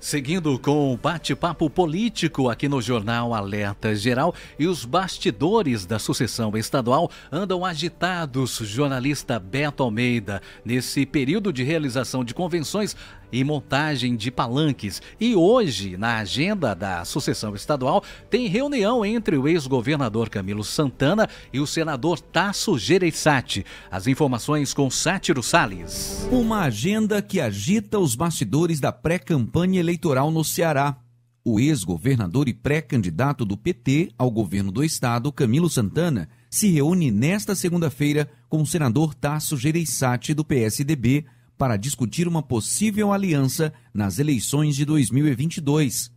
Seguindo com o bate-papo político aqui no Jornal Alerta Geral e os bastidores da sucessão estadual andam agitados, jornalista Beto Almeida, nesse período de realização de convenções e montagem de palanques. E hoje, na agenda da sucessão estadual, tem reunião entre o ex-governador Camilo Santana e o senador Tasso Gereissati. As informações com Sátiro Sales. Uma agenda que agita os bastidores da pré-campanha eleitoral no Ceará. O ex-governador e pré-candidato do PT ao governo do estado, Camilo Santana, se reúne nesta segunda-feira com o senador Tasso Gereissati do PSDB para discutir uma possível aliança nas eleições de 2022.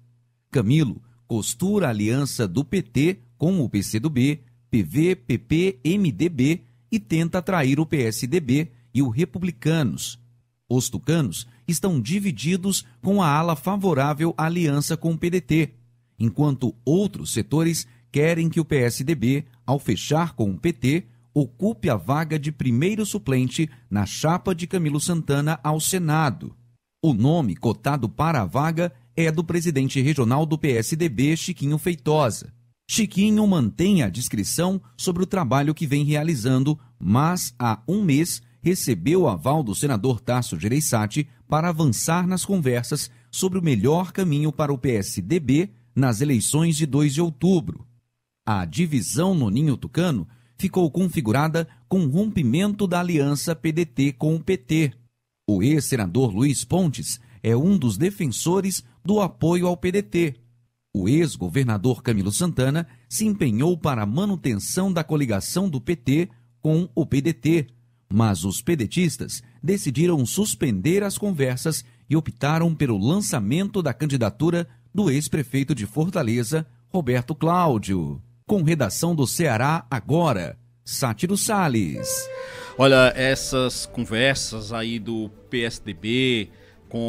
Camilo costura a aliança do PT com o PCdoB, PV, PP, MDB e tenta atrair o PSDB e o Republicanos, os tucanos estão divididos com a ala favorável à aliança com o PDT, enquanto outros setores querem que o PSDB, ao fechar com o PT, ocupe a vaga de primeiro suplente na chapa de Camilo Santana ao Senado. O nome cotado para a vaga é do presidente regional do PSDB, Chiquinho Feitosa. Chiquinho mantém a discrição sobre o trabalho que vem realizando, mas há um mês recebeu o aval do senador Tasso Gereissati para avançar nas conversas sobre o melhor caminho para o PSDB nas eleições de 2 de outubro. A divisão no Ninho Tucano ficou configurada com o rompimento da aliança PDT com o PT. O ex-senador Luiz Pontes é um dos defensores do apoio ao PDT. O ex-governador Camilo Santana se empenhou para a manutenção da coligação do PT com o PDT, mas os pedetistas decidiram suspender as conversas e optaram pelo lançamento da candidatura do ex-prefeito de Fortaleza, Roberto Cláudio. Com redação do Ceará Agora, Sátiro Sales. Olha, essas conversas aí do PSDB com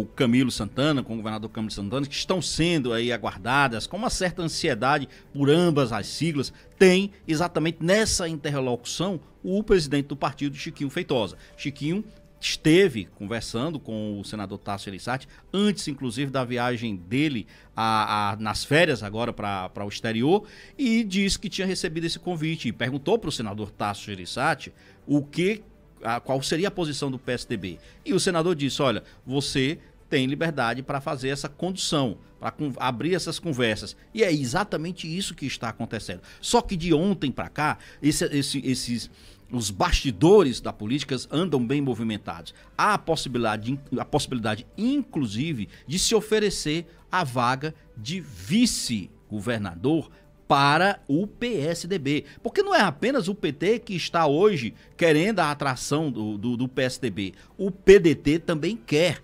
o Camilo Santana, com o governador Camilo Santana, que estão sendo aí aguardadas com uma certa ansiedade por ambas as siglas, tem exatamente nessa interlocução o presidente do partido, Chiquinho Feitosa. Chiquinho esteve conversando com o senador Tasso Elissati, antes inclusive da viagem dele a, a, nas férias agora para o exterior, e disse que tinha recebido esse convite e perguntou para o senador Tasso Elissati o que, a, qual seria a posição do PSDB. E o senador disse, olha, você tem liberdade para fazer essa condução, para abrir essas conversas. E é exatamente isso que está acontecendo. Só que de ontem para cá, esse, esse, esses os bastidores da política andam bem movimentados. Há a possibilidade, a possibilidade inclusive, de se oferecer a vaga de vice-governador para o PSDB. Porque não é apenas o PT que está hoje querendo a atração do, do, do PSDB. O PDT também quer.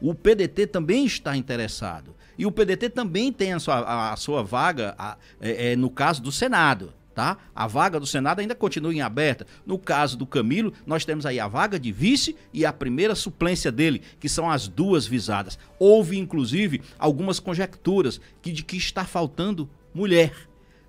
O PDT também está interessado. E o PDT também tem a sua, a, a sua vaga, a, é, é, no caso do Senado tá? A vaga do Senado ainda continua em aberta. No caso do Camilo, nós temos aí a vaga de vice e a primeira suplência dele, que são as duas visadas. Houve inclusive algumas conjecturas que de que está faltando mulher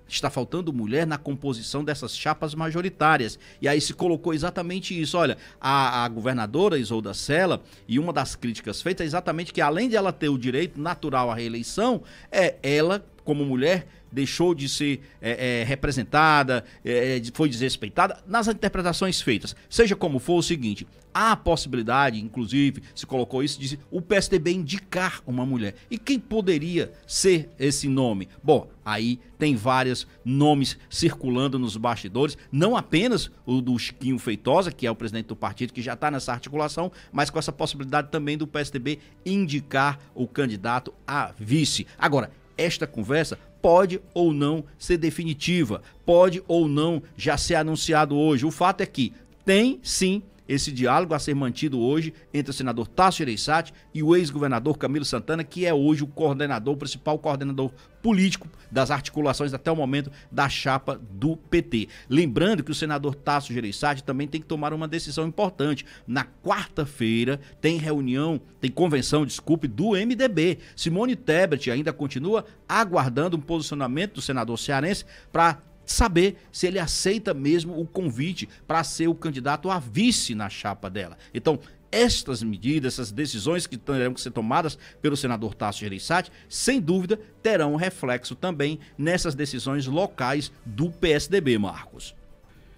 está faltando mulher na composição dessas chapas majoritárias. E aí se colocou exatamente isso. Olha, a, a, governadora Isolda Sela, e uma das críticas feitas é exatamente que, além de ela ter o direito natural à reeleição, é ela, como mulher, deixou de ser é, é, representada, é, é foi desrespeitada, nas interpretações feitas. Seja como for, é o seguinte: há a possibilidade, inclusive, se colocou isso, de o PSDB indicar uma mulher. E quem poderia ser esse nome? Bom, aí tem vários nomes circulando nos bastidores, não apenas o do Chiquinho Feitosa, que é o presidente do partido, que já está nessa articulação, mas com essa possibilidade também do PSDB indicar o candidato a vice. Agora, esta conversa pode ou não ser definitiva, pode ou não já ser anunciado hoje. O fato é que tem sim esse diálogo a ser mantido hoje entre o senador Tasso Gereissati e o ex-governador Camilo Santana, que é hoje o coordenador, o principal coordenador político das articulações até o momento da chapa do PT. Lembrando que o senador Tasso Gereissati também tem que tomar uma decisão importante. Na quarta-feira tem reunião, tem convenção, desculpe, do MDB. Simone Tebet ainda continua aguardando um posicionamento do senador cearense para saber se ele aceita mesmo o convite para ser o candidato a vice na chapa dela. Então, estas medidas, essas decisões que terão que ser tomadas pelo senador Tasso Gereissati, sem dúvida, terão reflexo também nessas decisões locais do PSDB, Marcos.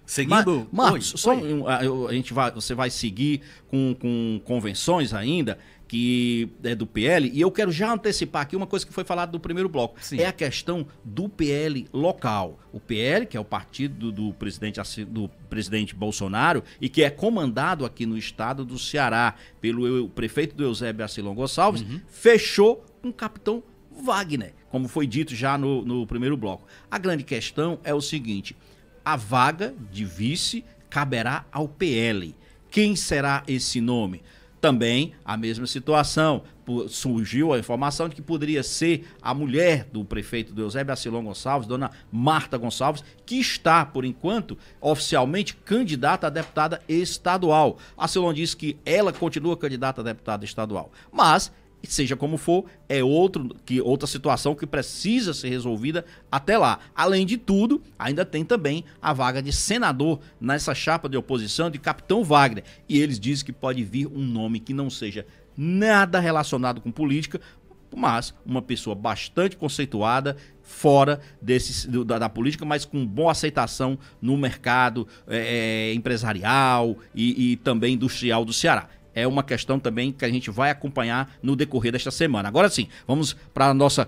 Seguindo. Mar Marcos, oi, oi. Um, a, a, gente vai, você vai seguir com, com convenções ainda que é do PL, e eu quero já antecipar aqui uma coisa que foi falada no primeiro bloco, Sim. é a questão do PL local. O PL, que é o partido do presidente, do presidente Bolsonaro e que é comandado aqui no estado do Ceará pelo prefeito do Eusébio Acilon Gonçalves, uhum. fechou o capitão Wagner, como foi dito já no, no primeiro bloco. A grande questão é o seguinte, a vaga de vice caberá ao PL. Quem será esse nome? também a mesma situação. Surgiu a informação de que poderia ser a mulher do prefeito do Eusébio Acilon Gonçalves, dona Marta Gonçalves, que está, por enquanto, oficialmente candidata a deputada estadual. Acilon diz que ela continua candidata a deputada estadual. Mas seja como for, é outro, que, outra situação que precisa ser resolvida até lá. Além de tudo, ainda tem também a vaga de senador nessa chapa de oposição de Capitão Wagner. E eles dizem que pode vir um nome que não seja nada relacionado com política, mas uma pessoa bastante conceituada fora desse, da, da, política, mas com boa aceitação no mercado é, é empresarial e, e também industrial do Ceará é uma questão também que a gente vai acompanhar no decorrer desta semana. Agora sim, vamos para a nossa